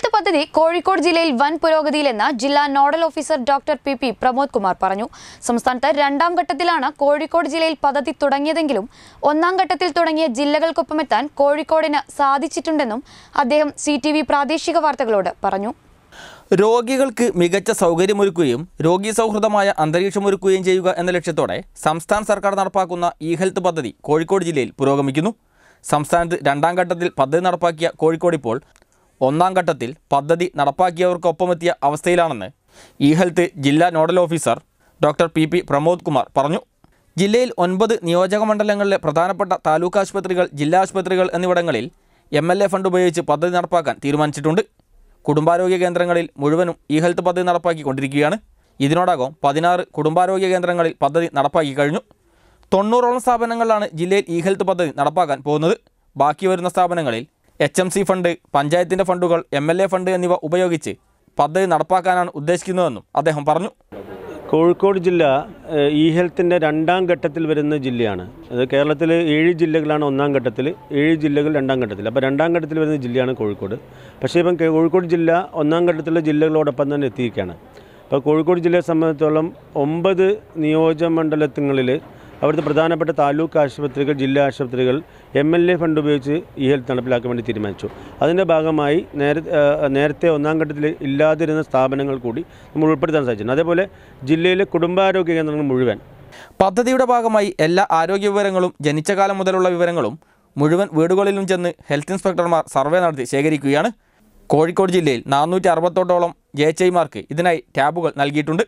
health പദ്ധതി കോഴിക്കോട് ജില്ലയിൽ വൻ പുരോഗതിയിലെന്ന് ജില്ലാ nodal officer doctor P P Pramod Kumar പറഞ്ഞു സംസ്ഥാനത്ത് രണ്ടാം ഘട്ടത്തിലാണ് കോഴിക്കോട് ജില്ലയിൽ പദ്ധതി തുടങ്ങിയതെങ്കിലും ഒന്നാം ഘട്ടത്തിൽ തുടങ്ങിയ ജില്ലകൾക്കൊപ്പമെത്താൻ കോഴിക്കോടിന് സാധിച്ചിട്ടുണ്ടെന്നും അദ്ദേഹം സി പ്രാദേശിക വാർത്തകളോട് പറഞ്ഞു രോഗികൾക്ക് മികച്ച സൗകര്യമൊരുക്കുകയും രോഗി സൗഹൃദമായ അന്തരീക്ഷമൊരുക്കുകയും ചെയ്യുക എന്ന ലക്ഷ്യത്തോടെ സംസ്ഥാന സർക്കാർ നടപ്പാക്കുന്ന ഇ ഹെൽത്ത് പദ്ധതി കോഴിക്കോട് ജില്ലയിൽ പുരോഗമിക്കുന്നു സംസ്ഥാനത്ത് രണ്ടാം ഘട്ടത്തിൽ പദ്ധതി നടപ്പാക്കിയ കോഴിക്കോട് ഇപ്പോൾ ഒന്നാം ഘട്ടത്തിൽ പദ്ധതി നടപ്പാക്കിയവർക്കൊപ്പമെത്തിയ അവസ്ഥയിലാണെന്ന് ഇ ഹെൽത്ത് ജില്ലാ nodal officer doctor P P Pramod Kumar പറഞ്ഞു ജില്ലയിൽ ഒൻപത് നിയോജക മണ്ഡലങ്ങളിലെ പ്രധാനപ്പെട്ട താലൂക്ക് ആശുപത്രികൾ ജില്ലാ ആശുപത്രികൾ എന്നിവിടങ്ങളിൽ എം എൽ എ ഫണ്ട് ഉപയോഗിച്ച് പദ്ധതി നടപ്പാക്കാൻ തീരുമാനിച്ചിട്ടുണ്ട് കുടുംബാരോഗ്യ കേന്ദ്രങ്ങളിൽ മുഴുവനും ഇ ഹെൽത്ത് പദ്ധതി നടപ്പാക്കിക്കൊണ്ടിരിക്കുകയാണ് ഇതിനോടകം പതിനാറ് കുടുംബാരോഗ്യ കേന്ദ്രങ്ങളിൽ പദ്ധതി നടപ്പാക്കി കഴിഞ്ഞു തൊണ്ണൂറോളം സ്ഥാപനങ്ങളിലാണ് ജില്ലയിൽ ഇ ഹെൽത്ത് പദ്ധതി നടപ്പാക്കാൻ പോകുന്നത് ബാക്കി വരുന്ന സ്ഥാപനങ്ങളിൽ എച്ച് എം സി ഫണ്ട് പഞ്ചായത്തിൻ്റെ ഫണ്ടുകൾ എം എൽ എ ഫണ്ട് എന്നിവ ഉപയോഗിച്ച് പദ്ധതി നടപ്പാക്കാനാണ് ഉദ്ദേശിക്കുന്നതെന്നും അദ്ദേഹം പറഞ്ഞു കോഴിക്കോട് ജില്ല ഇ ഹെൽത്തിൻ്റെ രണ്ടാം ഘട്ടത്തിൽ വരുന്ന ജില്ലയാണ് അത് കേരളത്തിൽ ഏഴ് ജില്ലകളാണ് ഒന്നാം ഘട്ടത്തിൽ ഏഴ് ജില്ലകൾ രണ്ടാം ഘട്ടത്തിൽ അപ്പോൾ രണ്ടാം ഘട്ടത്തിൽ വരുന്ന ജില്ലയാണ് കോഴിക്കോട് പക്ഷേ ഇപ്പം കോഴിക്കോട് ജില്ല ഒന്നാം ഘട്ടത്തിലുള്ള ജില്ലകളോടൊപ്പം തന്നെ എത്തിയിരിക്കുകയാണ് അപ്പോൾ കോഴിക്കോട് ജില്ലയെ സംബന്ധിച്ചോളം ഒമ്പത് നിയോജക മണ്ഡലങ്ങളിൽ അവിടുത്തെ പ്രധാനപ്പെട്ട താലൂക്ക് ആശുപത്രികൾ ജില്ലാ ആശുപത്രികൾ എം എൽ എ ഫണ്ട് ഉപയോഗിച്ച് ഇ ഹെൽത്ത് നടപ്പിലാക്കാൻ വേണ്ടി തീരുമാനിച്ചു അതിൻ്റെ ഭാഗമായി നേരത്തെ നേരത്തെ ഒന്നാം ഘട്ടത്തിൽ ഇല്ലാതിരുന്ന സ്ഥാപനങ്ങൾ കൂടി നമ്മൾ ഉൾപ്പെടുത്താൻ സാധിച്ചു അതേപോലെ ജില്ലയിലെ കുടുംബാരോഗ്യ കേന്ദ്രങ്ങൾ മുഴുവൻ പദ്ധതിയുടെ ഭാഗമായി എല്ലാ ആരോഗ്യ വിവരങ്ങളും ജനിച്ച കാലം മുതലുള്ള വിവരങ്ങളും മുഴുവൻ വീടുകളിലും ചെന്ന് ഹെൽത്ത് ഇൻസ്പെക്ടർമാർ സർവേ നടത്തി ശേഖരിക്കുകയാണ് കോഴിക്കോട് ജില്ലയിൽ നാനൂറ്റി അറുപത്തോട്ടോളം ജെ എച്ച് ഐമാർക്ക് ഇതിനായി ടാബുകൾ നൽകിയിട്ടുണ്ട്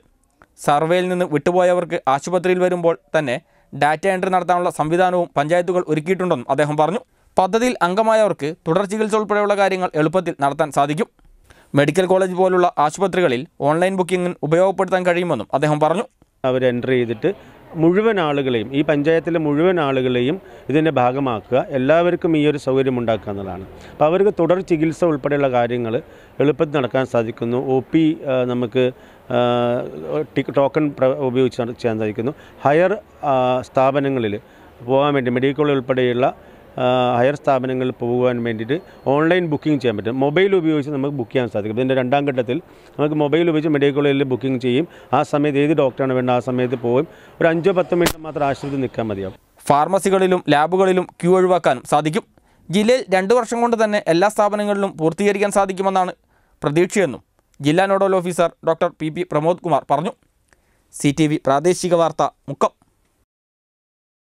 സർവേയിൽ നിന്ന് വിട്ടുപോയവർക്ക് ആശുപത്രിയിൽ വരുമ്പോൾ തന്നെ ഡാറ്റ എൻട്രി നടത്താനുള്ള സംവിധാനവും പഞ്ചായത്തുകൾ ഒരുക്കിയിട്ടുണ്ടെന്നും അദ്ദേഹം പറഞ്ഞു പദ്ധതിയിൽ അംഗമായവർക്ക് തുടർ ചികിത്സ ഉൾപ്പെടെയുള്ള കാര്യങ്ങൾ എളുപ്പത്തിൽ നടത്താൻ സാധിക്കും മെഡിക്കൽ കോളേജ് പോലുള്ള ആശുപത്രികളിൽ ഓൺലൈൻ ബുക്കിംഗിന് ഉപയോഗപ്പെടുത്താൻ കഴിയുമെന്നും അദ്ദേഹം പറഞ്ഞു അവർ എൻ്റർ ചെയ്തിട്ട് മുഴുവൻ ആളുകളെയും ഈ പഞ്ചായത്തിലെ മുഴുവൻ ആളുകളെയും ഇതിൻ്റെ ഭാഗമാക്കുക എല്ലാവർക്കും ഈ ഒരു സൗകര്യം ഉണ്ടാക്കുക എന്നുള്ളതാണ് അപ്പോൾ അവർക്ക് തുടർ ചികിത്സ ഉൾപ്പെടെയുള്ള കാര്യങ്ങൾ എളുപ്പത്തിൽ നടക്കാൻ സാധിക്കുന്നു ഒ പി നമുക്ക് ടോക്കൺ ഉപയോഗിച്ച് ചെയ്യാൻ സാധിക്കുന്നു ഹയർ സ്ഥാപനങ്ങളിൽ പോകാൻ വേണ്ടി മെഡിക്കൽ ഉൾപ്പെടെയുള്ള ഹയർ സ്ഥാപനങ്ങളിൽ പോകുവാൻ വേണ്ടിയിട്ട് ഓൺലൈൻ ബുക്കിംഗ് ചെയ്യാൻ പറ്റും മൊബൈൽ ഉപയോഗിച്ച് നമുക്ക് ബുക്ക് ചെയ്യാൻ സാധിക്കും ഇതിൻ്റെ രണ്ടാം ഘട്ടത്തിൽ നമുക്ക് മൊബൈൽ ഉപയോഗിച്ച് മെഡിക്കൽ കോളേജിൽ ബുക്കിംഗ് ചെയ്യും ആ സമയത്ത് ഏത് ഡോക്ടറാണ് വേണ്ടത് ആ സമയത്ത് പോകും ഒരു അഞ്ചോ പത്തോ മിനിറ്റ് മാത്രം ആശുപത്രിയിൽ നിൽക്കാൻ മതിയാവും ഫാർമസികളിലും ലാബുകളിലും ക്യൂ ഒഴിവാക്കാനും സാധിക്കും ജില്ലയിൽ രണ്ടു വർഷം കൊണ്ട് തന്നെ എല്ലാ സ്ഥാപനങ്ങളിലും പൂർത്തീകരിക്കാൻ സാധിക്കുമെന്നാണ് പ്രതീക്ഷയെന്നും ജില്ലാ nodal officer doctor P P Pramod Kumar പറഞ്ഞു സി പ്രാദേശിക വാർത്ത മുക്കം